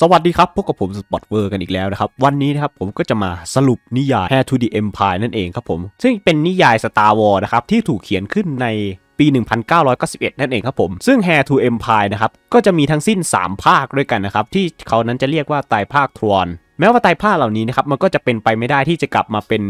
สวัสดีครับพบกับผมสปอตเวอร์กันอีกแล้วนะครับ วันนี้นะครับผมก็จะมาสรุปนิยาย Hair to the Empire นั่นเองครับผม ซึ่งเป็นนิยายสตาร์วอร์นะครับที่ถูกเขียนขึ้นในปี 1991 นั่นเองครับผม ซึ่ง h a ทู to Empire นะครับก็จะมีทั้งสิ้น 3 ภาคด้วยกันนะครับ ที่เขานั้นจะเรียกว่าไตยภาคทรอน แม้ว่าไตภาคเหล่านี้นะครับมันก็จะเป็นไปไม่ได้ที่จะกลับมาเป็น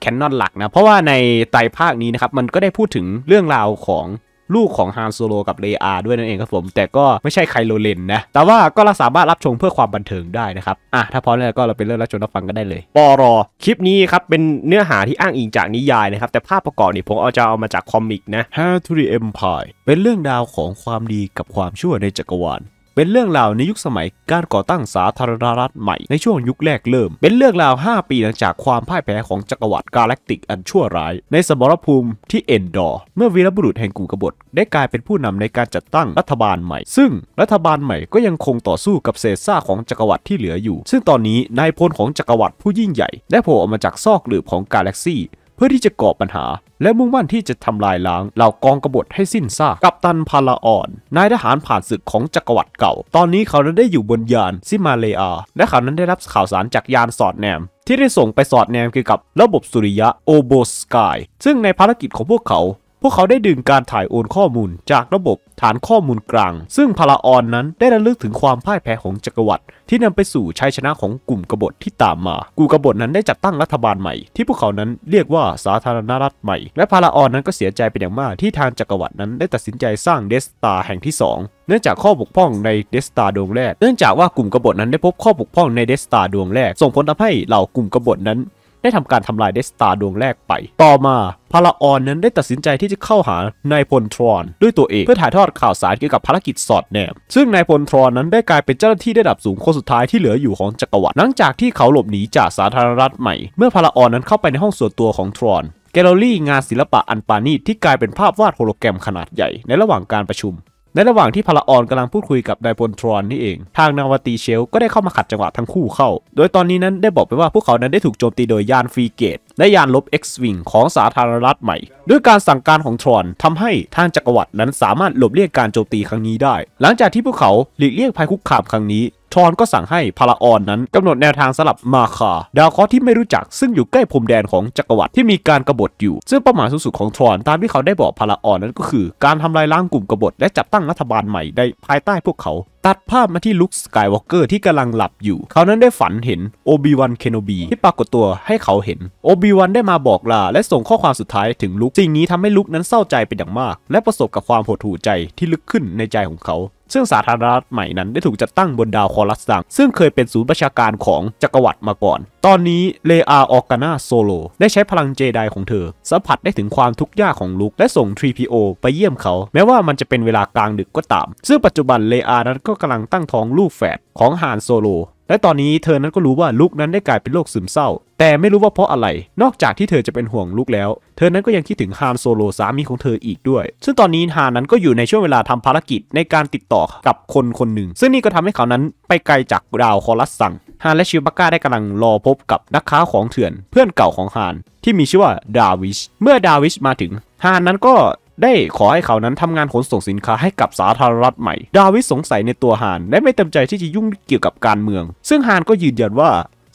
แคนนอนหลักนะเพราะว่าในไตภาคนี้นะครับมันก็ได้พูดถึงเรื่องราวของลูกของฮานโซโลกับเลอาด้วยนั่นเองครับผม แต่ก็ไม่ใช่ไคโลเลนนะ แต่ว่าก็เราสามารถรับชมเพื่อความบันเทิงได้นะครับอ่ะถ้าพร้อมแล้วก็เราไปเริ่มรับชมรับฟังกันได้เลย ปอรอคลิปนี้ครับเป็นเนื้อหาที่อ้างอิงจากนิยายนะครับ แต่ภาพประกอบนี่ผมเอาจะเอามาจากคอมิกนะ h a r to the Empire เป็นเรื่องราวของความดีกับความชั่วในจักรวาลเป็นเรื่องราวในยุคสมัยการก่อตั้งสาธารณรัฐใหม่ในช่วงยุคแรกเริ่ม เป็นเรื่องราว 5 ปีหลังจากความพ่ายแพ้ของจักรวรรดิกาแล็กติกอันชั่วร้าย ในสมรภูมิที่เอนดอร์ เมื่อวีรบุรุษแห่งกูกบฏได้กลายเป็นผู้นำในการจัดตั้งรัฐบาลใหม่ ซึ่งรัฐบาลใหม่ก็ยังคงต่อสู้กับเศษซากของจักรวรรดิที่เหลืออยู่ ซึ่งตอนนี้นายพลของจักรวรรดิผู้ยิ่งใหญ่ได้โผล่ออกมาจากซอกหลืบของกาแล็กซี่เพื่อที่จะก่อปัญหา และมุ่งมั่นที่จะทำลายล้าง เหล่ากองกบฏให้สิ้นซากกับตันพาลาออนนายทหารผ่านศึกของจักรวรรดิเก่า ตอนนี้เขานั้นได้อยู่บนยาน ซิมาเลอา และเขานั้นได้รับข่าวสารจากยานสอดแนม ที่ได้ส่งไปสอดแนมเกี่ยวกับระบบสุริยะโอโบสกายซึ่งในภารกิจของพวกเขาพวกเขาได้ดึงการถ่ายโอนข้อมูลจากระบบฐานข้อมูลกลาง ซึ่งพาราออนนั้นได้ระลึกถึงความพ่ายแพ้ของจักรวรรดิที่นำไปสู่ชัยชนะของกลุ่มกบฏที่ตามมากลุ่มกบฏนั้นได้จัดตั้งรัฐบาลใหม่ที่พวกเขานั้นเรียกว่าสาธารณรัฐใหม่ และพาราออนนั้นก็เสียใจเป็นอย่างมากที่ทางจักรวรรดินั้นได้ตัดสินใจสร้างเดสตาแห่งที่2 เนื่องจากข้อบกพร่องในเดสตาดวงแรกเนื่องจากว่ากลุ่มกบฏนั้นได้พบข้อบกพร่องในเดสตาดวงแรกส่งผลทำให้เหล่ากลุ่มกบฏนั้นได้ทำการทำลายเดสตาดวงแรกไป ต่อมา พาราออนนั้นได้ตัดสินใจที่จะเข้าหานายพลทรอน ด้วยตัวเองเพื่อถ่ายทอดข่าวสารเกี่ยวกับภารกิจสอดแนม ซึ่งนายพลทรอนนั้นได้กลายเป็นเจ้าหน้าที่ได้ดับสูงคนสุดท้ายที่เหลืออยู่ของจักรวรรดิ หลังจากที่เขาหลบหนีจากสาธารณรัฐใหม่ เมื่อพาราออนนั้นเข้าไปในห้องส่วนตัวของทรอนแกลเลอรี่งานศิลปะอันปานีที่กลายเป็นภาพวาดโฮโลแกรมขนาดใหญ่ในระหว่างการประชุมในระหว่างที่พาราออนกำลังพูดคุยกับไดโพลทรอนนี่เอง ทางนาวาตีเชลก็ได้เข้ามาขัดจังหวะทั้งคู่เข้า โดยตอนนี้นั้นได้บอกไปว่าพวกเขานั้นได้ถูกโจมตีโดยยานฟรีเกตและยานลบ X-Wing ของสาธารณรัฐใหม่ ด้วยการสั่งการของทรอนทำให้ทางจักรวรรดินั้นสามารถหลบเลี่ยงการโจมตีครั้งนี้ได้ หลังจากที่พวกเขาหลีกเลี่ยงภัยคุกคามครั้งนี้ทอนก็สั่งให้พาราออนนั้นกำหนดแนวทางสลับมาคา ดาวเคราะห์ที่ไม่รู้จักซึ่งอยู่ใกล้พรมแดนของจักรวรรดิที่มีการกบฏอยู่ ซึ่งเป้าหมายสูงสุดของทอน ตามที่เขาได้บอกพาราออนนั้นก็คือการทำลายล้างกลุ่มกบฏและจัดตั้งรัฐบาลใหม่ได้ภายใต้พวกเขาตัดภาพมาที่ลุคสกายวอล์กเกอร์ที่กำลังหลับอยู่ เขานั้นได้ฝันเห็นโอบิวันเคนอบีที่ปรากฏตัวให้เขาเห็น โอบิวันได้มาบอกลา และส่งข้อความสุดท้ายถึงลุค สิ่งนี้ทำให้ลุคนั้นเศร้าใจเป็นอย่างมาก และประสบกับความหดหู่ใจที่ลึกขึ้นในใจของเขา ซึ่งสาธารณรัฐใหม่นั้นได้ถูกจัดตั้งบนดาวคอรัสซังซึ่งเคยเป็นศูนย์ประชาการของจักรวรรดิมาก่อน ตอนนี้เลอาออกานาโซโลได้ใช้พลังเจไดของเธอสัมผัสได้ถึงความทุกข์ยากของลุกและส่ง 3PO ไปเยี่ยมเขา แม้ว่ามันจะเป็นเวลากลางดึกก็ตามซึ่งปัจจุบันเลอานั้นก็ก็กำลังตั้งท้องลูกแฝดของฮานโซโล และตอนนี้เธอนั้นก็รู้ว่าลูกนั้นได้กลายเป็นโรคซึมเศร้า แต่ไม่รู้ว่าเพราะอะไร นอกจากที่เธอจะเป็นห่วงลูกแล้ว เธอนั้นก็ยังคิดถึงฮานโซโลสามีของเธออีกด้วย ซึ่งตอนนี้ฮานนั้นก็อยู่ในช่วงเวลาทำภารกิจในการติดต่อกับคนคนหนึ่ง ซึ่งนี่ก็ทำให้เขานั้นไปไกลจากดาวคอรัสซัง ฮานและชิวบาก้าได้กำลังรอพบกับนักค้าของเถื่อนเพื่อนเก่าของฮานที่มีชื่อว่าดาวิช เมื่อดาวิชมาถึงฮานนั้นก็ได้ขอให้เขานั้นทำงานขนส่งสินค้าให้กับสาธารณรัฐใหม่ ดาวิสสงสัยในตัวฮานและไม่เต็มใจที่จะยุ่งเกี่ยวกับการเมือง ซึ่งฮานก็ยืนยันว่า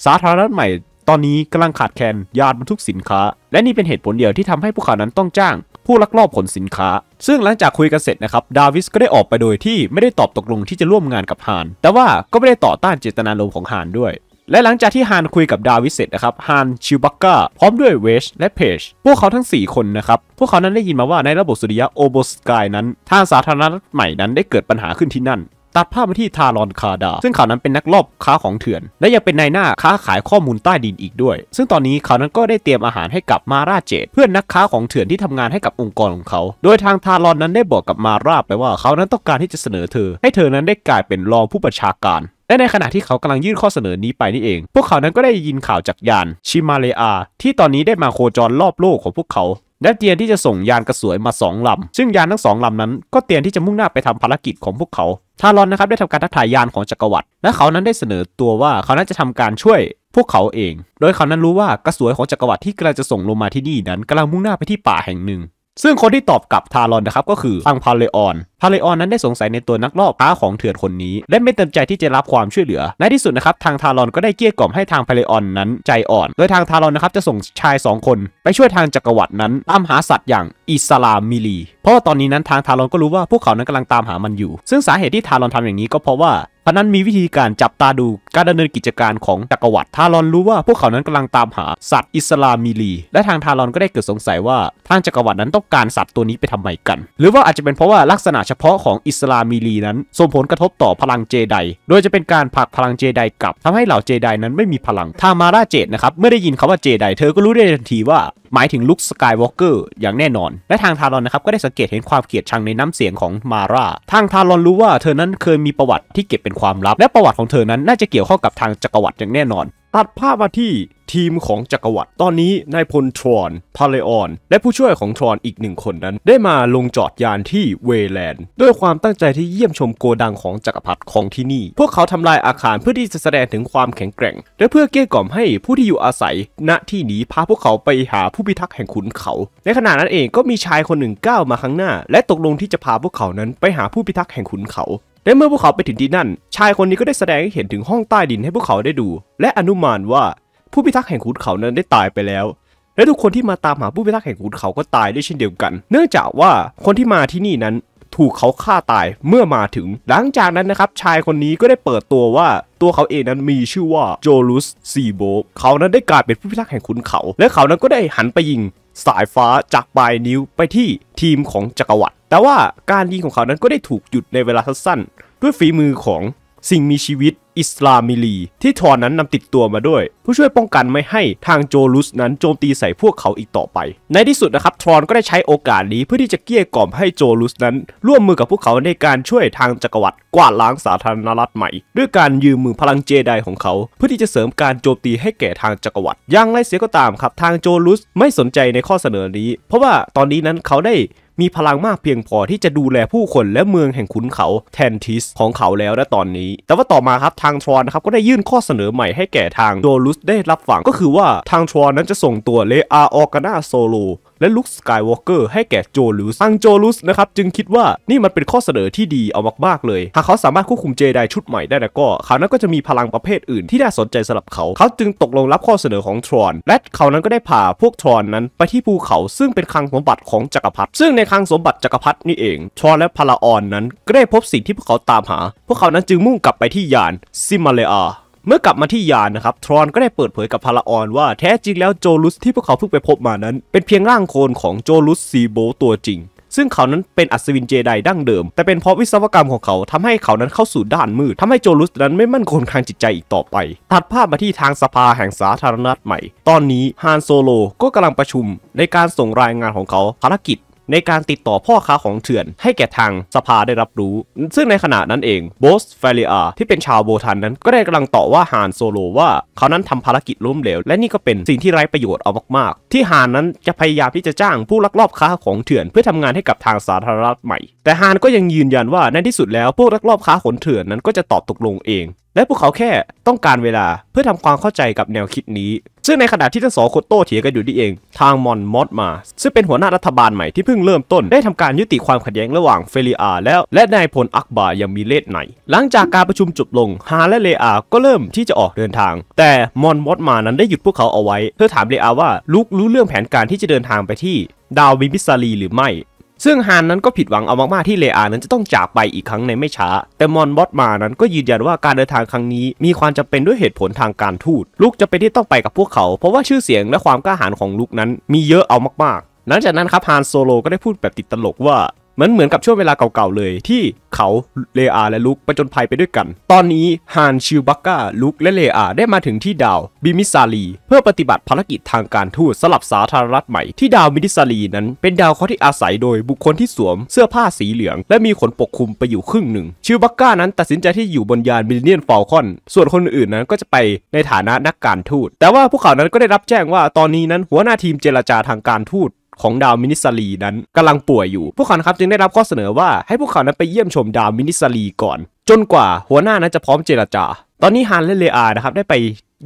สาธารณรัฐใหม่ตอนนี้กำลังขาดแคลนยานบรรทุกสินค้า และนี่เป็นเหตุผลเดียวที่ทำให้พวกเขานั้นต้องจ้าง ผู้ลักลอบขนสินค้า ซึ่งหลังจากคุยกันเสร็จนะครับ ดาวิสก็ได้ออกไปโดยที่ไม่ได้ตอบตกลงที่จะร่วมงานกับฮาน แต่ว่าก็ไม่ได้ต่อต้านเจตนารมณ์ของฮานด้วยและหลังจากที่ฮานคุยกับดาวิเสร็จนะครับ ฮานชิวบักกาพร้อมด้วยเวชและเพจพวกเขาทั้ง 4 คนนะครับ พวกเขานั้นได้ยินมาว่าในระบบสุริยะโอโบสกายนั้น ทางสาธารณรัฐใหม่นั้นได้เกิดปัญหาขึ้นที่นั่น ตัดภาพมาที่ทารอนคาดา ซึ่งเขานั้นเป็นนักลอบค้าของเถื่อน และยังเป็นนายหน้าค้าขายข้อมูลใต้ดินอีกด้วย ซึ่งตอนนี้เขานั้นก็ได้เตรียมอาหารให้กับมาราเจต เพื่อนนักค้าของเถื่อนที่ทำงานให้กับองค์กรของเขา โดยทางทารอนนั้นได้บอกกับมาราไปว่าเขานั้นต้องการที่จะเสนอเธอ ให้เธอนั้นได้กลายเป็นรองผู้ประชาการและในขณะที่เขากำลังยื่นข้อเสนอนี้ไปนี่เอง พวกเขานั้นก็ได้ยินข่าวจากยานชิมาเลอาที่ตอนนี้ได้มาโคจรรอบโลกของพวกเขา และเตรียมที่จะส่งยานกระสวยมา 2ลำ ซึ่งยานทั้ง 2ลำนั้นก็เตรียมที่จะมุ่งหน้าไปทำภารกิจของพวกเขา ทารอนนะครับได้ทำการทักทายยานของจักรวรรดิ และ เขานั้นได้เสนอตัวว่าเขานั้นจะทำการช่วย พวกเขาเอง โดยเขานั้นรู้ว่ากระสวยของจักรวรรดิที่กำลังจะส่งลงมาที่นี่นั้นกำลังมุ่งหน้าไปที่ป่าแห่งหนึ่งซึ่งคนที่ตอบกลับทารอนนะครับ ก็คือทังพาเลออน พาเลออนนั้นได้สงสัยในตัวนักลอบค้าของเถื่อนคนนี้ และไม่เต็มใจที่จะรับความช่วยเหลือ ในที่สุดนะครับ ทางทารอนก็ได้เกลี้ยกล่อมให้ทางพาเลออนนั้นใจอ่อน โดยทางทารอนนะครับ จะส่งชาย 2 คน ไปช่วยทางจักรวรรดินั้น ตามหาสัตว์อย่างอิสลามมิลีเพราะตอนนี้นั้นทางทารอนก็รู้ว่าพวกเขา นั้นกำลังตามหามันอยู่ ซึ่งสาเหตุที่ทารอนทำอย่างนี้ก็เพราะว่าพนั้นมีวิธีการจับตาดูการดำเนินกิจการของจักรวรรดิทารอนรู้ว่าพวกเขานั้นกำลังตามหาสัตว์อิสลามีลีและทางทารอนก็ได้เกิดสงสัย ว่าทางจักรวรรดินั้นต้องการสัตว์ตัวนี้ไปทำไมกัน หรือว่าอาจจะเป็นเพราะว่าลักษณะเฉพาะของอิสลามีลีนั้นส่งผลกระทบต่อพลังเจไดโดยจะเป็นการผลักพลังเจไดกลับ ทำให้เหล่าเจไดนั้นไม่มีพลังทามาราเจตนะครับเมื่อได้ยินคาว่าเจไดเธอก็รู้ได้ทันทีว่า หมายถึงลุคสกายวอล์กเกอร์อย่างแน่นอน และทางทารอนนะครับก็ได้สังเกตเห็นความเกลียดชังในน้ำเสียงของมาราทางทารอนรู้ว่า เธอนั้นเคยมีประวัติที่เก็บเป็นความลับและประวัติของเธอนั้นน่าจะเกี่ยวข้องกับทางจักรวรรดิอย่างแน่นอนตัดภาพมาที่ทีมของจักรวรรดิตอนนี้นายพลทรอนพาเลออน และผู้ช่วยของทรอนอีกหนึ่งคนนั้น ได้มาลงจอดยานที่เวแลนด์ ด้วยความตั้งใจที่เยี่ยมชมโกดังของจักรพรรดิของที่นี่ พวกเขาทำลายอาคารเพื่อที่จะแสดงถึงความแข็งแกร่ง และเพื่อเกลี้ยกล่อมให้ผู้ที่อยู่อาศัย ณที่นี้พาพวกเขาไปหาผู้พิทักษ์แห่งขุนเขา ในขณะนั้นเองก็มีชายคนหนึ่งก้าวมาข้างหน้า และตกลงที่จะพาพวกเขานั้นไปหาผู้พิทักษ์แห่งขุนเขาและเมื่อพวกเขาไปถึงที่นั่น ชายคนนี้ก็ได้แสดงให้เห็นถึงห้องใต้ดินให้พวกเขาได้ดู และอนุมานว่าผู้พิทักษ์แห่งขุนเขานั้นได้ตายไปแล้ว และทุกคนที่มาตามหาผู้พิทักษ์แห่งขุนเขาก็ตายด้วยเช่นเดียวกัน เนื่องจากว่าคนที่มาที่นี่นั้นถูกเขาฆ่าตายเมื่อมาถึง หลังจากนั้นนะครับ ชายคนนี้ก็ได้เปิดตัวว่า ตัวเขาเองนั้นมีชื่อว่าโจลุสซีโบเขานั้นได้กลายเป็นผู้พิทักษ์แห่งขุนเขา และเขานั้นก็ได้หันไปยิงสายฟ้าจากปลายนิ้วไปที่ทีมของจักรวรรดิแต่ว่าการยิงของเขานั้นก็ได้ถูกหยุดในเวลาสั้น ๆ ด้วยฝีมือของสิ่งมีชีวิตอิสลามิลีที่ทอนนั้นนำติดตัวมาด้วย ผู้ช่วยป้องกันไม่ให้ทางโจลุสนั้นโจมตีใส่พวกเขาอีกต่อไป ในที่สุดนะครับทรอนก็ได้ใช้โอกาสนี้เพื่อที่จะเกลี้ยกล่อมให้โจลุสนั้นร่วมมือกับพวกเขาในการช่วยทางจักรวรรดิกวาดล้างสาธารณรัฐใหม่ด้วยการยืมมือพลังเจไดของเขา เพื่อที่จะเสริมการโจมตีให้แก่ทางจักรวรรดิอย่างไรเสียก็ตามครับทางโจลุสไม่สนใจในข้อเสนอนี้ เพราะว่าตอนนี้นั้นเขาได้มีพลังมากเพียงพอที่จะดูแลผู้คนและเมืองแห่งขุนเขาแทนทิสของเขาแล้วณตอนนี้ แต่ว่าต่อมาครับ ทางทรอนนะครับ ก็ได้ยื่นข้อเสนอใหม่ให้แก่ทางโดลุสได้รับฟังก็คือว่าทางทรอนนั้นจะส่งตัวเลอาออกานาโซโลและลุคสกายวอล์กเกอร์ให้แก่โจลูสทังโจลูสนะครับจึงคิดว่านี่มันเป็นข้อเสนอที่ดีเอามากมากเลย หากเขาสามารถควบคุมเจไดชุดใหม่ได้นะก็เขานั้นก็จะมีพลังประเภทอื่นที่น่าสนใจสำหรับเขา เขาจึงตกลงรับข้อเสนอของทรอน และเขานั้นก็ได้พาพวกทรอนนั้นไปที่ภูเขาซึ่งเป็นคลังสมบัติของจักรพรรดิ ซึ่งในคลังสมบัติจักรพรรดินี่เองทรอนและพาราออนนั้นก็ได้พบสิ่งที่พวกเขาตามหา พวกเขานั้นจึงมุ่งกลับไปที่ยานซิมาเลอาเมื่อกลับมาที่ยานนะครับ ทรอนก็ได้เปิดเผยกับพาราออนว่าแท้จริงแล้วโจลุสที่พวกเขาเพิ่งไปพบมานั้น เป็นเพียงร่างโคลนของโจลุสซีโบตัวจริง ซึ่งเขานั้นเป็นอัศวินเจไดดั้งเดิม แต่เป็นเพราะวิศวกรรมของเขาทำให้เขานั้นเข้าสู่ด้านมืดทำให้โจลุสนั้นไม่มั่นคงทางจิตใจอีกต่อไปตัดภาพมาที่ทางสภาแห่งสาธารณรัฐใหม่ ตอนนี้ฮานโซโลก็กำลังประชุม ในการส่งรายงานของเขาภารกิจในการติดต่อพ่อค้าของเถื่อน ให้แก่ทางสภาได้รับรู้ ซึ่งในขณะนั้นเองโบสเฟลีอาที่เป็นชาวโบทันนั้นก็ได้กำลังต่อว่าฮานโซโลว่า เขานั้นทำภารกิจล้มเหลวและนี่ก็เป็นสิ่งที่ไร้ประโยชน์เอามากๆ ที่ฮานนั้นจะพยายามที่จะจ้างผู้ลักลอบค้าของเถื่อน เพื่อทำงานให้กับทางสาธารณรัฐใหม่แต่ฮานก็ยังยืนยันว่าในที่สุดแล้ว พวกลักลอบค้าขนเถื่อนนั้นก็จะตอบตกลงเอง และพวกเขาแค่ต้องการเวลาเพื่อทำความเข้าใจกับแนวคิดนี้ ซึ่งในขณะที่ทั้งสองคนโต้เถียงกันอยู่ดีเอง ทางมอนมอสมา ซึ่งเป็นหัวหน้ารัฐบาลใหม่ที่เพิ่งเริ่มต้น ได้ทำการยุติความขัดแย้งระหว่างเฟลิอาแล้วและนายพลอักบายังมีเลดไหน หลังจากการประชุมจบลงฮานและเลอา ก็เริ่มที่จะออกเดินทาง แต่มอนมอสมานั้นได้หยุดพวกเขาเอาไว้ เพื่อถามเลอาว่าลุกรู้เรื่องแผนการที่จะเดินทางไปที่ดาววิมิซารีหรือไม่ซึ่งฮานนั้นก็ผิดหวังเอามากๆ ที่เลอานั้นจะต้องจากไปอีกครั้งในไม่ช้า แต่มอนบอสมานั้นก็ยืนยันว่าการเดินทางครั้งนี้มีความจำเป็นด้วยเหตุผลทางการทูตลุกจะเป็นที่ต้องไปกับพวกเขา เพราะว่าชื่อเสียงและความกล้าหาญของลุกนั้นมีเยอะเอามากๆ หลังจากนั้นครับฮานโซโลก็ได้พูดแบบติดตลกว่ามันเหมือนกับช่วงเวลาเก่าๆเลยที่เขาเลอาและลุกประจนภัยไปด้วยกัน ตอนนี้ฮานชิวบักกาลุกและเลอา ได้มาถึงที่ดาวบิมิซาลีเพื่อปฏิบัติภารกิจทางการทูตสลับสาธารณรัฐใหม่ที่ดาวมิดิซาลีนั้นเป็นดาวเขาที่อาศัยโดยบุคคลที่สวมเสื้อผ้าสีเหลือง และมีขนปกคลุมไปอยู่ครึ่งหนึ่ง ชิวบักกานั้น ตัดสินใจที่อยู่บนยานมิลเนียนฟอลคอน ส่วนคนอื่นนั้นก็จะไปในฐานะนักการทูต แต่ว่าพวกเขานั้นก็ได้รับแจ้งว่า ตอนนี้นั้นหัวหน้าทีมเจรจาทางการทูตของดาวมินิสลีนั้น กำลังป่วยอยู่พวกเขาครับจึงได้รับข้อเสนอว่า ให้พวกเขานั้นไปเยี่ยมชมดาวมินิสลีก่อน จนกว่า หัวหน้านั้นจะพร้อมเจรจา ตอนนี้ฮานและเลอานะครับได้ไป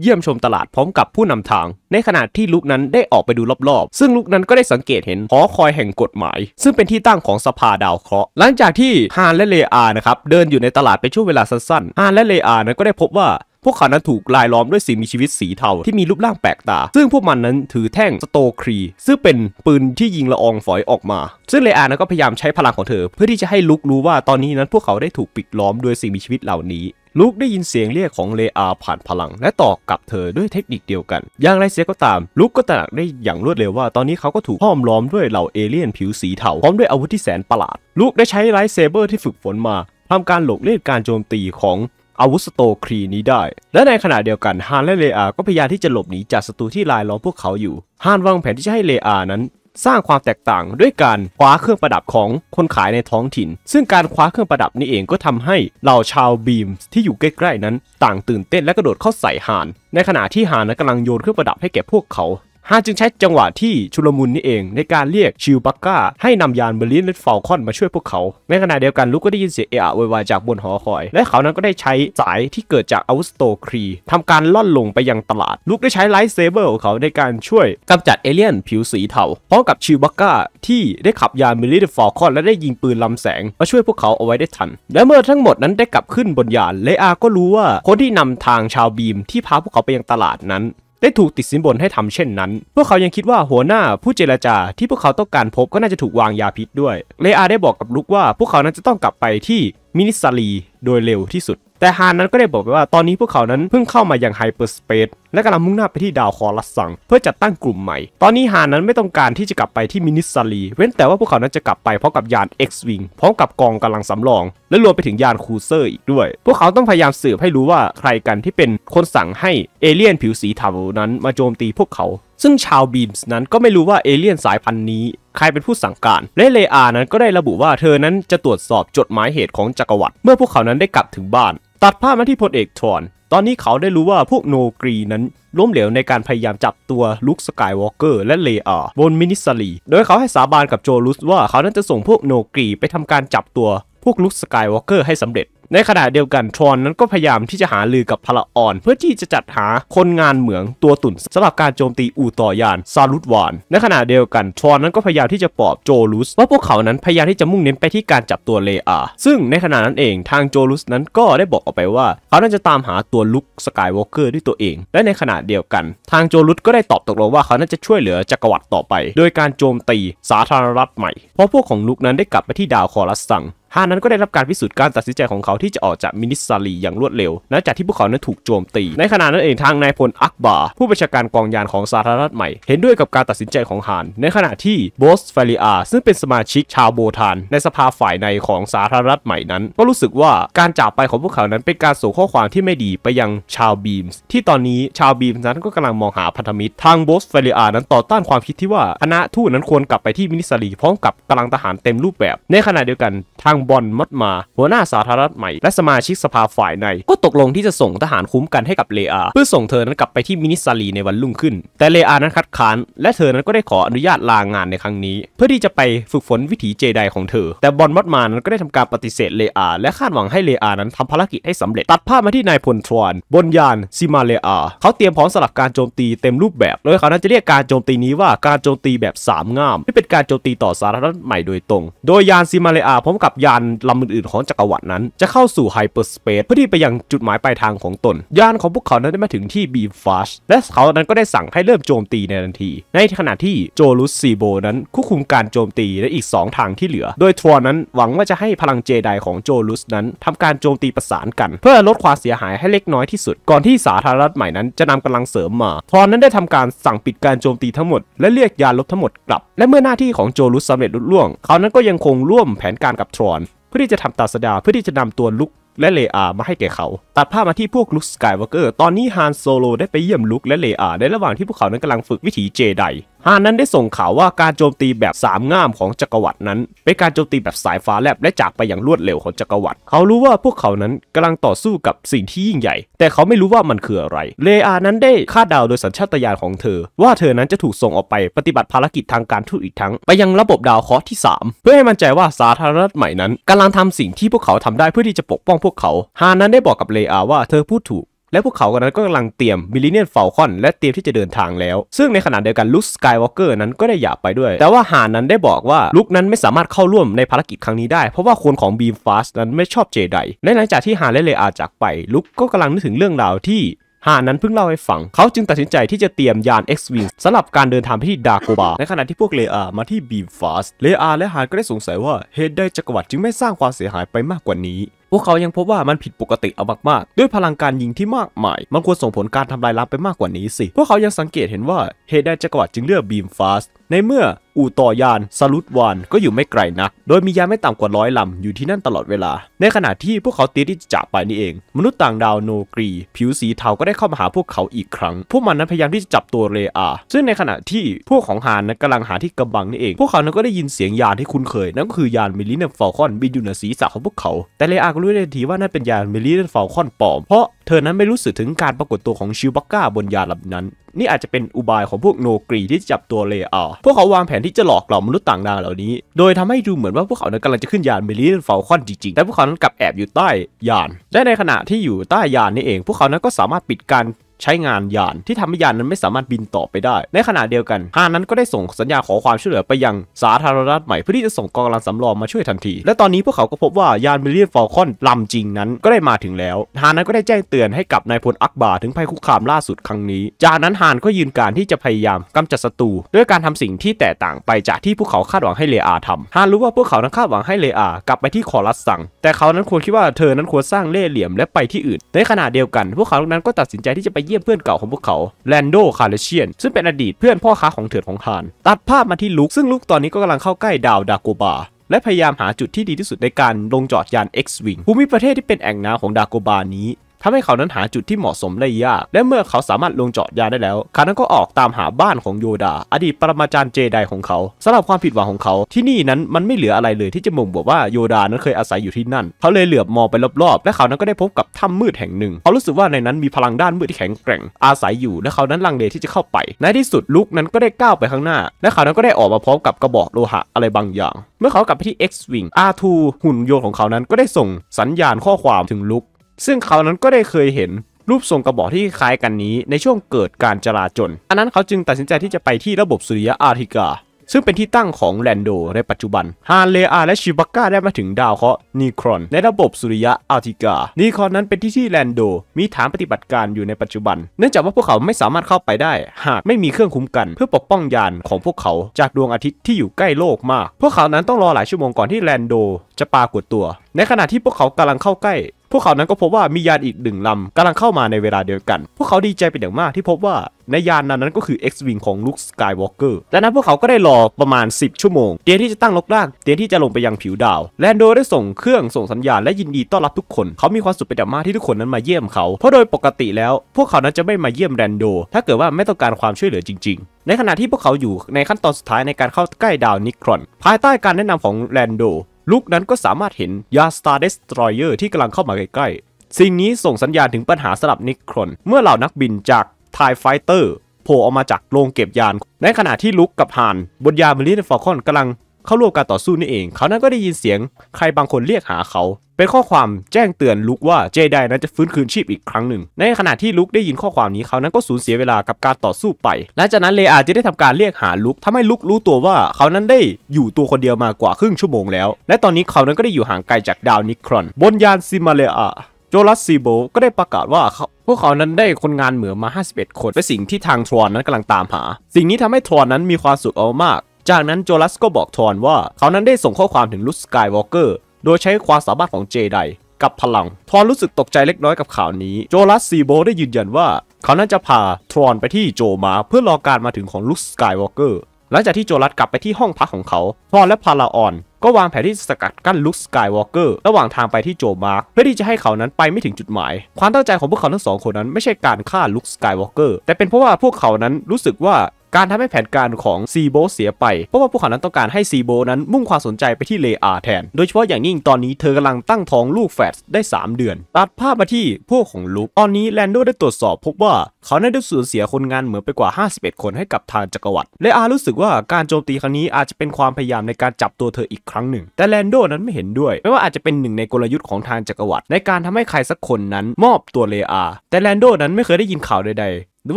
เยี่ยมชมตลาดพร้อมกับผู้นำทาง ในขณะที่ลุกนั้นได้ออกไปดูรอบๆซึ่งลุกนั้นก็ได้สังเกตเห็นหอคอยแห่งกฎหมาย ซึ่งเป็นที่ตั้งของสภาดาวเคราะห์หลังจากที่ฮานและเลอานะครับเดินอยู่ในตลาดไปช่วงเวลาสั้นๆฮานและเลอานั้นก็ได้พบว่าพวกเขานั้นถูกลายล้อมด้วยสิ่งมีชีวิตสีเทาที่มีรูปร่างแปลกตา ซึ่งพวกมันนั้นถือแท่งสโตครี ซึ่งเป็นปืนที่ยิงละอองฝอยออกมา ซึ่งเลอานั้นก็พยายามใช้พลังของเธอ เพื่อที่จะให้ลุกรู้ว่าตอนนี้นั้นพวกเขาได้ถูกปิดล้อมด้วยสิ่งมีชีวิตเหล่านี้ ลุกได้ยินเสียงเรียกของเลอาผ่านพลัง และตอบกลับเธอด้วยเทคนิคเดียวกัน อย่างไรเสียก็ตาม ลุกก็ตระหนักได้อย่างรวดเร็วว่าตอนนี้เขาก็ถูกห้อมล้อมด้วยเหล่าเอเลี่ยนผิวสีเทาพร้อมด้วยอาวุธที่แสนประหลาด ลุกได้ใช้ไรเซเบอร์ที่ฝึกฝนมาทำการหลบเลี่ยงการโจมตีของอาวุธสโตครีนี้ได้ และในขณะเดียวกันฮานและเลอา ก็พยายามที่จะหลบหนีจากศัตรูที่ลายล้อมพวกเขาอยู่ ฮานวางแผนที่จะให้เลอานั้นสร้างความแตกต่างด้วยการคว้าเครื่องประดับของคนขายในท้องถิ่น ซึ่งการคว้าเครื่องประดับนี้เองก็ทำให้ เหล่าชาวบีมที่อยู่ใกล้ๆ นั้น ต่างตื่นเต้นและกระโดดเข้าใส่ฮาน ในขณะที่ฮานกำลังโยนเครื่องประดับให้แก่พวกเขาฮาจึงใช้จังหวะที่ชุลมุนนี่เองในการเรียกชิวบักก้าให้นำยานเบรลินและฟอลคอน มาช่วยพวกเขา ในขณะเดียวกันลูกก็ได้ยินเสียงเอะวายจากบนหอคอย และเขานั้นก็ได้ใช้สายที่เกิดจากอวุสโตครี ทำการล่อนลงไปยังตลาดลูกได้ใช้ไลท์เซเบอร์ของเขาในการช่วยกำจัดเอเลี่ยนผิวสีเทาพร้อมกับชิวบักก้าที่ได้ขับยานเบรลินและฟอลคอนและได้ยิงปืนลำแสงมาช่วยพวกเขาเอาไว้ได้ทันและเมื่อทั้งหมดนั้นได้กลับขึ้นบนยานเลอา ก็รู้ว่า คนที่นำทางชาวบีมที่พาพวกเขาไปยังตลาดนั้นได้ถูกติดสินบนให้ทำเช่นนั้น พวกเขายังคิดว่าหัวหน้าผู้เจรจา ที่พวกเขาต้องการพบก็น่าจะถูกวางยาพิษด้วย เลอาได้บอกกับลุกว่า พวกเขานั้นจะต้องกลับไปที่มินิซารีโดยเร็วที่สุด แต่ฮานนั้นก็ได้บอกไปว่าตอนนี้พวกเขานั้น เพิ่งเข้ามายัางไฮเปอร์สเปซและกำลังมุ่งหน้าไปที่ดาวคอรัสซังเพื่อจัดตั้งกลุ่มใหม่ ตอนนี้ฮานนั้นไม่ต้องการที่จะกลับไปที่มินิซารีเว้นแต่ว่าพวกเขานั้นจะกลับไปพร้อมกับยาน X-Wing พร้อมกับกองกำลังสำรอง และรวมไปถึงยานคูเซอร์อีกด้วย พวกเขาต้องพยายามสืบให้รู้ว่าใครกันที่เป็นคนสั่งให้เอเลี่ยนผิวสีเทานั้นมาโจมตีพวกเขาซึ่งชาวบีมส์นั้นก็ไม่รู้ว่าเอเลี่ยนสายพันธุ์นี้ใครเป็นผู้สั่งการ และเลอานั้นก็ได้ระบุว่าเธอนั้นจะตรวจสอบจดหมายเหตุของจักรวรรดิเมื่อพวกเขานั้นได้กลับถึงบ้าน ตัดภาพมาที่พลเอกทอนตอนนี้เขาได้รู้ว่าพวกโนกรีนั้นล้มเหลวในการพยายามจับตัวลุคสกายวอล์กเกอร์และเลอาบนมินิสลีโดยเขาให้สาบานกับโจลุส ว่าเขานั้นจะส่งพวกโนกรีไปทำการจับตัว พวกลุคสกายวอล์กเกอร์ให้สำเร็จในขณะเดียวกันทรอนนั้นก็พยายามที่จะหาลือกับพละออน เพื่อที่จะจัดหาคนงานเหมืองตัวตุ่นสำหรับการโจมตีอู่ต่อยานซาลุดวาน ในขณะเดียวกันทรอนนั้นก็พยายามที่จะปอบโจลุสว่าพวกเขานั้นพยายามที่จะมุ่งเน้นไปที่การจับตัวเลอาซึ่งในขณะนั้นเองทางโจลุสนั้นก็ได้บอกออกไปว่าเขานั้นจะตามหาตัวลุคสกายวอล์กเกอร์ด้วยตัวเองและในขณะเดียวกัน ทางโจลุสก็ได้ตอบตกลงว่าเขานั้นจะช่วยเหลือจักรวรรดิต่อไป โดยการโจมตีสาธารณรัฐใหม่เพราะพวกของลุกนั้นได้กลับไปที่ดาวคอรัสซังฮานั้นก็ได้รับการพิสูจน์การตัดสินใจของเขาที่จะออกจากมินิซาลีอย่างรวดเร็วหลังจากที่พวกเขานั้นถูกโจมตี ในขณะนั้นเองทางนายพลอักบา ผู้ประชาการกองยานของสาธารณรัฐใหม่เห็นด้วยกับการตัดสินใจของฮานในขณะที่บอสฟาริอาซึ่งเป็นสมาชิกชาวโบทานในสภาฝ่ายในของสาธารณรัฐใหม่นั้น ก็รู้สึกว่าการจากไปของพวกเขานั้นเป็นการส่งข้อความที่ไม่ดีไปยังชาวบีมส์ที่ตอนนี้ชาวบีมส์นั้นก็กำลังมองหาพันธมิตร ทางบอสฟาริอานั้นต่อต้านความคิดที่ว่าคณะทูตนั้นควรกลับไปที่มินิซาลีพร้อมกับกำลังทหารเต็มรูปแบบ ในขณะเดียวกันทางบอนมัดมา หัวหน้าสาธารณรัฐใหม่และสมาชิกสภาฝ่ายใน ก็ตกลงที่จะส่งทหารคุ้มกันให้กับเลอา เพื่อส่งเธอนั้นกลับไปที่มินิซารีในวันรุ่งขึ้น แต่เลอานั้นคัดค้าน และเธอนั้นก็ได้ขออนุญาตลางานในครั้งนี้ เพื่อที่จะไปฝึกฝนวิถีเจไดของเธอ แต่บอนมัดมานั้นก็ได้ทำการปฏิเสธเลอา และคาดหวังให้เลอานั้นทำภารกิจให้สำเร็จตัดภาพมาที่นายพลทรอนบนยานซิมาเลอาเขาเตรียมพร้อมสำหรับการโจมตีเต็มรูปแบบโดยเขานั้นจะเรียกการโจมตีนี้ว่าการโจมตีแบบ 3ง่ามที่เป็นการโจมตีต่อสาธารณรัฐใหม่โดยตรงโดยยานซิมาเลอาพร้อมกับยาานลำอื่นๆของจักรวรรดินั้น จะเข้าสู่ไฮเปอร์สเปซเพื่อที่ไปยังจุดหมายปลายทางของตน ยานของพวกเขานั้นได้มาถึงที่บีฟาชและเขานั้นก็ได้สั่งให้เริ่มโจมตีในทันที ในขณะที่โจลุสซีโบนั้นควบคุมการโจมตีและอีก 2 ทางที่เหลือ โดยทรอนั้นหวังว่าจะให้พลังเจไดของโจลุสนั้น ทำการโจมตีประสานกัน เพื่อลดความเสียหายให้เล็กน้อยที่สุดก่อนที่สาธารณรัฐใหม่นั้นจะนำกำลังเสริมมา ทรอนนั้นได้ทำการสั่งปิดการโจมตีทั้งหมดและเรียกยานลบทั้งหมดกลับและเมื่อหน้าที่ของโจลุสสำเร็จลุล่วง เขานั้นก็ยังคงร่วมแผนการกับทรอน เพื่อที่จะทำตาสดาเพื่อที่จะนำตัวลุกและเลอามาให้แก่เขา ตัดภาพมาที่พวกลุคสกายวอล์กเกอร์ ตอนนี้ฮานโซโลได้ไปเยี่ยมลุคและเลอา ในระหว่างที่พวกเขานั้นกำลังฝึกวิถีเจไดฮานั้นได้ส่งข่าวว่าการโจมตีแบบสามง่ามของจักรวรรดินั้นเป็นการโจมตีแบบสายฟ้าแลบและจากไปอย่างรวดเร็วของจักรวรรดิ เขารู้ว่าพวกเขานั้นกำลังต่อสู้กับสิ่งที่ยิ่งใหญ่ แต่เขาไม่รู้ว่ามันคืออะไร เลอานั้นได้คาดเดาโดยสัญชาตญาณของเธอ ว่าเธอนั้นจะถูกส่งออกไปปฏิบัติภารกิจทางการทูตอีกทั้ง ไปยังระบบดาวเคราะห์ที่ 3 เพื่อให้มั่นใจว่าสาธารณรัฐใหม่นั้นกำลังทำสิ่งที่พวกเขาทำได้เพื่อที่จะปกป้องพวกเขา ฮานั้นได้บอกกับเลอาว่าเธอพูดถูกและพวกเขานนั้นก็กำลังเตรียมมิลเลนเนียนเฟลคอนและเตรียมที่จะเดินทางแล้ว ซึ่งในขณะเดียวกันลุคสกายวอล์กเกอร์นั้นก็ได้หยาบไปด้วย แต่ว่าหานั้นได้บอกว่าลุคนั้นไม่สามารถเข้าร่วมในภารกิจครั้งนี้ได้ เพราะว่าคนของบีมฟาสนั้นไม่ชอบเจไดและหลังจากที่หานและเลอาจากไปลุคก็กำลังนึกถึงเรื่องราวที่ฮานั้นเพิ่งเล่าให้ฟัง เขาจึงตัดสินใจที่จะเตรียมยาน X-Wing สำหรับการเดินทางไปที่ดาโกบาในขณะที่พวกเลอามาที่บีมฟาสเลอาและฮานก็ได้สงสัยว่าเหตุใดจักรวรรดิจึงไม่สร้างความเสียหายไปมากกว่านี้พวกเขายังพบว่ามันผิดปกติเอามาก ๆ ด้วยพลังการยิงที่มากมาย มันควรส่งผลการทำลายล้างไปมากกว่านี้สิ พวกเขายังสังเกตเห็นว่าเฮดไดดจักรวรรดิจึงเลือกบีมฟาสในเมื่ออู่ต่อยานซาลุตวานก็อยู่ไม่ไกลนัก โดยมียานไม่ต่ำกว่าร้อยลำ อยู่ที่นั่นตลอดเวลา ในขณะที่พวกเขาตีที่จะไปนี่เอง มนุษย์ต่างดาวโนกรี ผิวสีเทาก็ได้เข้ามาหาพวกเขาอีกครั้ง พวกมันนั้นพยายามที่จะจับตัวเรอา ซึ่งในขณะที่พวกของฮานนั้นกำลังหาที่กำบังนี่เอง พวกเขานั้นก็ได้ยินเสียงยานที่คุ้นเคย นั่นก็คือยานมิลลิเนฟอลคอนบินอยู่เหนือศีรษะของพวกเขาแต่เรอาก็รู้ในทีว่านั่นเป็นยานมิลลิเนฟอลคอนปลอมเพราะเธอนั้นไม่รู้สึกถึงการปรากฏตัวของชิวบักก้าบนยานลำนั้น นี่อาจจะเป็นอุบายของพวกโนกรีที่จับตัวเลอาพวกเขาวางแผนที่จะหลอกกหล่อมนุษย์ต่างดาวเหล่านี้ โดยทำให้ดูเหมือนว่าพวกเขานั้นกำลังจะขึ้นยานเมลิเนเฟลคอนจริงๆแต่พวกเขานั้นกลับแอบอยู่ใต้ยาน และในขณะที่อยู่ใต้ยานนี่เอง พวกเขานั้นก็สามารถปิดการใช้งานยานที่ทำให้ยานนั้นไม่สามารถบินต่อไปได้ ในขณะเดียวกันฮานั้นก็ได้ส่งสัญญาขอความช่วยเหลือไปยัง สาธารณรัฐใหม่ เพื่อที่จะส่งกองกำลังสำรองมาช่วยทันที และตอนนี้พวกเขาก็พบว่ายานมิเลียนฟอลคอนลำจริงนั้นก็ได้มาถึงแล้วฮานั้นก็ได้แจ้งเตือนให้กับนายพลอักบา ถึงภัยคุกคามล่าสุดครั้งนี้ จากนั้นฮานก็ยืนการที่จะพยายามกำจัดศัตรูด้วยการทำสิ่งที่แตกต่างไปจากที่พวกเขาคาดหวังให้เลอาทำฮานรู้ว่าพวกเขานั้นคาดหวังให้เลอากลับไปที่คอรัสสั่ง แต่เขานั้นควรคิดว่าเธอนั้นควรสร้างเล่ห์เหลี่ยมและไปที่อื่นในขณะเดียวกัน พวกเขานั้นก็ตัดสินใจที่จะไปยี่ยมเพื่อนเก่าของพวกเขา แลนโดคาร์เชียน ซึ่งเป็นอดีตเพื่อนพ่อค้าของเถื่อนของฮาน ตัดภาพมาที่ลุกซึ่งลุกตอนนี้ก็กำลังเข้าใกล้ดาวดากกบา และพยายามหาจุดที่ดีที่สุดในการลงจอดยาน X-Wing ภูมิประเทศที่เป็นแอ่งน้ำของดากกบานี้ทำให้เขานั้นหาจุดที่เหมาะสมได้ยาก และเมื่อเขาสามารถลงเจาะยาได้แล้ว เขานั้นก็ออกตามหาบ้านของโยดา อดีตปรมาจารย์เจไดของเขา สำหรับความผิดหวังของเขาที่นี่นั้นมันไม่เหลืออะไรเลยที่จะบ่งบอกว่าโยดานั้นเคยอาศัยอยู่ที่นั่น เขาเลยเหลือบมองไปรอบๆ และเขานั้นก็ได้พบกับถ้ำมืดแห่งหนึ่ง เขารู้สึกว่าในนั้นมีพลังด้านมืดที่แข็งแกร่งอาศัยอยู่ และเขานั้นลังเลที่จะเข้าไป ในที่สุดลุกนั้นก็ได้ก้าวไปข้างหน้า และเขานั้นก็ได้ออกมาพร้อมกับกระบอกโลหะอะไรบางอย่าง เมื่อเขากลับไปที่ X-Wing R2 หุ่นยนต์ของเขานั้นก็ได้ส่งสัญญาณข้อความถึงลุกซึ่งเขานั้นก็ได้เคยเห็นรูปทรงกระบอกที่คล้ายกันนี้ ในช่วงเกิดการจลาจลอันนั้นเขาจึงตัดสินใจที่จะไปที่ระบบสุริยะอาร์ติกา ซึ่งเป็นที่ตั้งของแลนโดในปัจจุบันฮานเลอาและชิบักกาได้มาถึงดาวเคราะห์นีครอนในระบบสุริยะอาร์ติกานีครอนนั้นเป็นที่ที่แลนโดมีฐานปฏิบัติการอยู่ในปัจจุบัน เนื่องจากว่าพวกเขาไม่สามารถเข้าไปได้ หากไม่มีเครื่องคุ้มกัน เพื่อปกป้องยานของพวกเขา จากดวงอาทิตย์ที่อยู่ใกล้โลกมาก พวกเขานั้นต้องรอหลายชั่วโมงก่อนที่แลนโดจะปรากฏตัว ในขณะที่พวกเขากำลังเข้าใกล้พวกเขานั้นก็พบว่ามียานอีกหนึ่งลำกำลังเข้ามาในเวลาเดียวกัน พวกเขาดีใจเป็นอย่างมากที่พบว่า ในยานนั้นนั้นก็คือ X-Wing ของลุคสกายวอล์กเกอร์และนั้นพวกเขาก็ได้รอประมาณ 10 ชั่วโมงเตรียมที่จะตั้งลกลากเตรียมที่จะลงไปยังผิวดาวแลนโดได้ส่งเครื่องส่งสัญญาณและยินดีต้อนรับทุกคนเขามีความสุขเป็นอย่างมากที่ทุกคนนั้นมาเยี่ยมเขาเพราะโดยปกติแล้วพวกเขานั้นจะไม่มาเยี่ยมแลนโดถ้าเกิดว่าไม่ต้องการความช่วยเหลือจริง ๆ ในขณะที่พวกเขาอยู่ในขั้นตอนสุดท้ายในการเข้าใกล้ดาวนิครอนภายใต้การแนะนำของแลนโดลุกนั้นก็สามารถเห็นยาสตาร์เดสตรอยเออร์ที่กำลังเข้ามาใกล้ๆ สิ่งนี้ส่งสัญญาณถึงปัญหาสำหรับนิครนเมื่อเหล่านักบินจากทายไฟเตอร์โผล่ออกมาจากโรงเก็บยาน ในขณะที่ลุกกับฮานบนยานมิลินฟอลคอนกำลังเข้าร่วมการต่อสู้นี่เอง เขานั้นก็ได้ยินเสียง ใครบางคนเรียกหาเขา เป็นข้อความแจ้งเตือนลุกว่าเจไดนั้นจะฟื้นคืนชีพอีกครั้งหนึ่ง ในขณะที่ลุกได้ยินข้อความนี้เขานั้นก็สูญเสียเวลากับการต่อสู้ไป หลังจากนั้นเลอาจะได้ทำการเรียกหาลุกทำให้ลุกรู้ตัวว่า เขานั้นได้อยู่ตัวคนเดียวมากว่าครึ่งชั่วโมงแล้ว และตอนนี้เขานั้นก็ได้อยู่ห่างไกลจากดาวนิครอน บนยานซิมาเลอาโจลัสซีโบก็ได้ประกาศว่าพวกเขา นั้นได้คนงานเหมือมา 51 คนเป็นสิ่งที่ทางทรอนนั้นกำลังตามหา สิ่งนี้ทำให้ทรอนนั้นมีความสุขเอามากจากนั้นโจลัสก็บอกทอนว่าเขานั้นได้ส่งข้อความถึงลุคสกายวอล์กเกอร์โดยใช้ความสามารถของเจไดกับพลังทรอนรู้สึกตกใจเล็กน้อยกับข่าวนี้ โจลัสซีโบได้ยืนยันว่า เขานั้นจะพาทรอนไปที่โจมาเพื่อรอการมาถึงของลุคสกายวอล์กเกอร์หลังจากที่โจลัสกลับไปที่ห้องพักของเขาทรอนและพาราออน ก็วางแผนที่สกัดกั้นลุคสกายวอล์กเกอร์ระหว่างทางไปที่โจมาร์กเพื่อที่จะให้เขานั้นไปไม่ถึงจุดหมาย ความตั้งใจของพวกเขาทั้งสองคนนั้น ไม่ใช่การฆ่าลุคสกายวอล์กเกอร์แต่เป็นเพราะว่าพวกเขานั้นรู้สึกว่าการทำให้แผนการของซีโบเสียไป เพราะว่าพวกเขานั้นต้องการให้ซีโบนั้นมุ่งความสนใจไปที่เลอาแทน โดยเฉพาะอย่างยิ่งตอนนี้เธอกำลังตั้งท้องลูกแฟดได้ 3 เดือนตัดภาพมาที่พวกของลุกตอนนี้แลนโดได้ตรวจสอบพบว่า เขาได้ดสูญเสียคนงานเหมือนไปกว่า 51 คนให้กับทางจักรวรรดิเลอารู้สึกว่าการโจมตีครั้งนี้อาจจะเป็นความพยายามในการจับตัวเธออีกครั้งหนึ่ง แต่แลนโดนั้นไม่เห็นด้วยไม่ว่าอาจจะเป็นหนึ่งในกลยุทธ์ของทางจักรวรรดิในการทำให้ใครสักคนนั้นมอบตัวเลอาแต่แลนโดนั้นไม่เคยได้ยินข่าวใดหรือ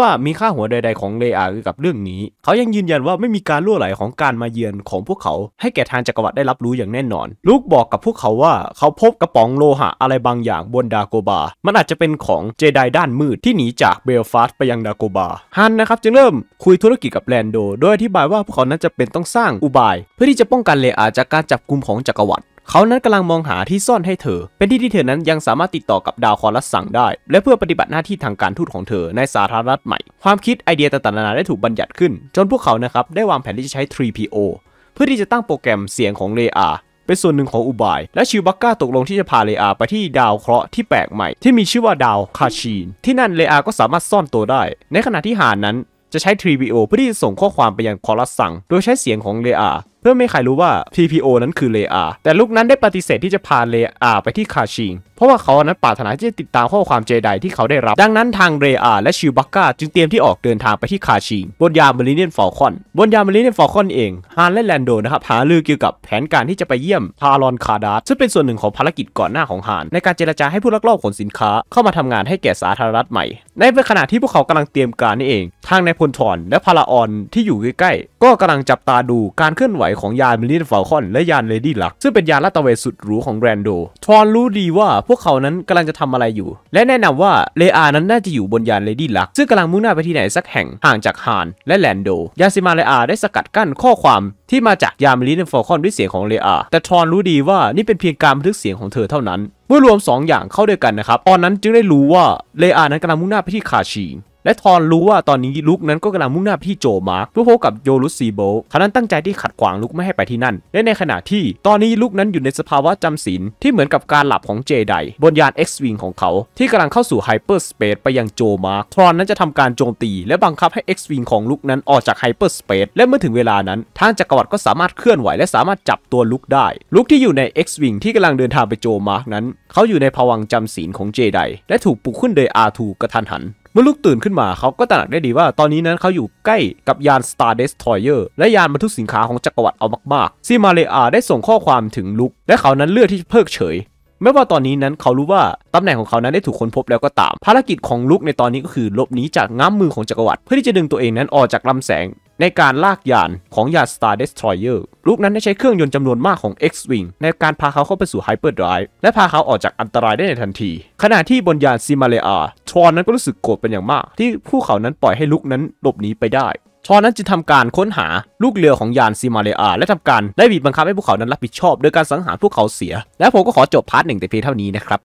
ว่ามีค่าหัวใดๆของเลอากับเรื่องนี้ เขายังยืนยันว่าไม่มีการล่วไหลของการมาเยือนของพวกเขา ให้แก่ทางจักรวรรดิได้รับรู้อย่างแน่นอน ลูกบอกกับพวกเขาว่าเขาพบกระป๋องโลหะอะไรบางอย่างบนดาโกบา มันอาจจะเป็นของเจไดด้านมืดที่หนีจากเบลฟาสต์ไปยังดาโกบา ฮันนะครับจึงเริ่มคุยธุรกิจกับแลนโดโดยอธิบายว่าพวกเขานั้นจะเป็นต้องสร้างอุบาย เพื่อที่จะป้องกันเลอาจากการจับกลุ่มของจักรวรรดิเขานั้นกำลังมองหาที่ซ่อนให้เธอ เป็นที่ที่เธอนั้นยังสามารถติดต่อกับดาวคอรัสสั่งได้ และเพื่อปฏิบัติหน้าที่ทางการทูตของเธอในสาธารณรัฐใหม่ความคิดไอเดียต่างๆนานาได้ถูกบัญญัติขึ้น จนพวกเขานะครับ ได้วางแผนที่จะใช้ 3PO เพื่อที่จะตั้งโปรแกรมเสียงของเลอาเป็นส่วนหนึ่งของอุบาย และชิวบักก้าตกลงที่จะพาเลอา ไปที่ดาวเคราะห์ที่แปลกใหม่ ที่มีชื่อว่าดาวคาชีนที่นั่นเลอาก็สามารถซ่อนตัวได้ในขณะที่หานั้นจะใช้3 p o เพื่อที่จะส่งข้อความไปยังคอรัสสั่งโดยใช้เสียงของเลอาเพื่อไม่ให้ใครรู้ว่า TPO นั้นคือเลอา แต่ลูกนั้นได้ปฏิเสธที่จะพาเลอา ไปที่คาชิง เพราะว่าเขานั้นปรารถนาที่จะติดตามข้อความเจไดที่เขาได้รับ ดังนั้นทางเลอาและชิวบักกาจึงเตรียมที่ออกเดินทางไปที่คาชิง บนยามบริเนียนฟอลคอนบนยามบริเนียนฟอลคอนเอง ฮานและแลนโดนะครับ หาลือเกี่ยวกับแผนการที่จะไปเยี่ยมทารอนคาดาซึ่งเป็นส่วนหนึ่งของภารกิจก่อนหน้าของฮานในการเจรจาให้ผู้ลักลอบขนสินค้าเข้ามาทำงานให้แก่สาธารณรัฐใหม่ ในขณะที่พวกเขากำลังเตรียมการนี่เอง ทางนายพลทอนและพาราออนที่อยู่ใกล้ๆก็กำลังจับตาดูการเคลื่อนไหวของยานมิลิทฟอลคอนและยานเลดี้ลัก ซึ่งเป็นยานลาตระเวนสุดหรูของแรนโดทอนรู้ดีว่าพวกเขานั้นกำลังจะทำอะไรอยู่ และแนะนำว่าเลอานั้นน่าจะอยู่บนยานเลดี้ลักซึ่งกำลังมุ่งหน้าไปที่ไหนสักแห่ง ห่างจากฮานและแลนโดยาซิมาเลอาได้สกัดกั้นข้อความที่มาจากยามิลิทฟอลคอนด้วยเสียงของเลอา แต่ทอนรู้ดีว่านี่เป็นเพียงการบันทึกเสียงของเธอเท่านั้น เมื่อรวม 2 อย่างเข้าด้วยกันนะครับตอนนั้นจึงได้รู้ว่าเลอานั้นกำลังมุ่งหน้าไปที่คาชีและทอนรู้ว่าตอนนี้ลุกนั้นก็กำลังมุ่งหน้าที่โจมาร์กเพื่อพบกับโยรุสซีโบเขานั้นตั้งใจที่ขัดขวางลุกไม่ให้ไปที่นั่น และในขณะที่ ตอนนี้ลุกนั้นอยู่ในสภาวะจำศีลที่เหมือนกับการหลับของเจไดบนยาน X-Wing ของเขา ที่กำลังเข้าสู่ไฮเปอร์สเปซไปยังโจมาร์กทอนนั้นจะทำการโจมตี และบังคับให้ X-Wing ของลุกนั้นออกจากไฮเปอร์สเปซและเมื่อถึงเวลานั้นทางจักรวรรดิก็สามารถเคลื่อนไหว และสามารถจับตัวลุกได้ ลุกที่อยู่ใน X-Wing ที่กำลังเดินทางไปโจมาร์กนั้นเขาอยู่ในภวังจำศีลของเจไดและถูกปลุกขึ้นโดยอาทูกระทันหันเมื่อลูกตื่นขึ้นมาเขาก็ตระหนักได้ดีว่าตอนนี้นั้นเขาอยู่ใกล้กับยาน Star Destroyer และยานบรรทุกสินค้าของจักรวรรดิเอามากๆ ซีมาเลอาได้ส่งข้อความถึงลุก และเขานั้นเลือกที่เพิกเฉย ไม่ว่าตอนนี้นั้นเขารู้ว่า ตำแหน่งของเขานั้นได้ถูกค้นพบแล้วก็ตาม ภารกิจของลุกในตอนนี้ก็คือ ลบหนีจากง้ามมือของจักรวรรดิเพื่อที่จะดึงตัวเองนั้นออกจากลำแสงในการลากยานของยาน Star Destroyer ลูกนั้นได้ใช้เครื่องยนต์จำนวนมากของ X-Wing ในการพาเขาเข้าไปสู่ไฮเปอร์ i ดรฟและพาเขาออกจากอันตรายได้ในทันที ขณะที่บนยานซิมาเลอาทรอนนั้นก็รู้สึกโกรธเป็นอย่างมาก ที่ผู้เขานั้นปล่อยให้ลูกนั้นหลบหนีไปได้ทอนนั้นจึงทำการค้นหาลูกเรือของยานซิมาเลอาและทำการได้บีบบังคับให้พวกเขานั้นรับผิดชอบโดยการสังหารพวกเขาเสีย และผมก็ขอจบพาร์ทหนึ่งแต่เพียงเท่านี้นะครับ